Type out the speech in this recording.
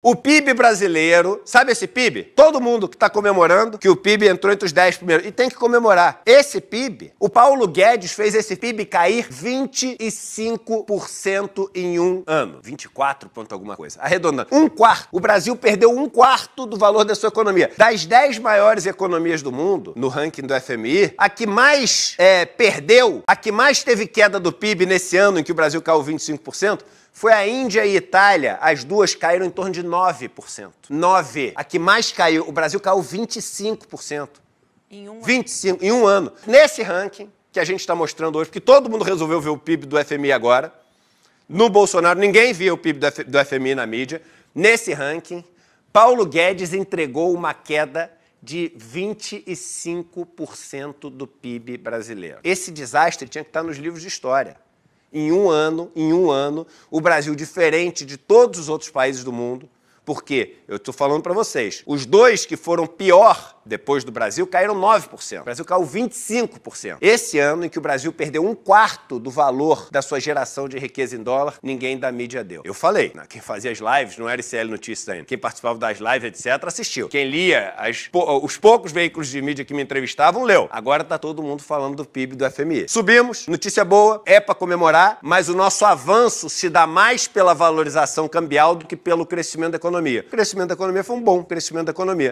O PIB brasileiro, sabe esse PIB? Todo mundo que está comemorando que o PIB entrou entre os 10 primeiros. E tem que comemorar. Esse PIB, o Paulo Guedes fez esse PIB cair 25% em um ano. 24 ponto alguma coisa. Arredondando. Um quarto. O Brasil perdeu um quarto do valor da sua economia. Das 10 maiores economias do mundo, no ranking do FMI, a que mais é, perdeu, a que mais teve queda do PIB nesse ano em que o Brasil caiu 25%, foi a Índia e a Itália, as duas caíram em torno de 9%. 9%. A que mais caiu, o Brasil caiu 25%. Em um 25, ano. Em um ano. Nesse ranking que a gente está mostrando hoje, porque todo mundo resolveu ver o PIB do FMI agora, no Bolsonaro ninguém via o PIB do FMI na mídia, nesse ranking, Paulo Guedes entregou uma queda de 25% do PIB brasileiro. Esse desastre tinha que estar nos livros de história. Em um ano, em um ano, o Brasil, diferente de todos os outros países do mundo, porque eu estou falando para vocês, os dois que foram pior depois do Brasil caíram 9%. O Brasil caiu 25%. Esse ano em que o Brasil perdeu um quarto do valor da sua geração de riqueza em dólar, ninguém da mídia deu. Eu falei, né? quem fazia as lives não era ICL Notícias ainda. Quem participava das lives, etc., assistiu. Quem lia as, ah, os poucos veículos de mídia que me entrevistavam, leu. Agora está todo mundo falando do PIB do FMI. Subimos, notícia boa, é para comemorar, mas o nosso avanço se dá mais pela valorização cambial do que pelo crescimento da economia economia. O crescimento da economia foi um bom crescimento da economia.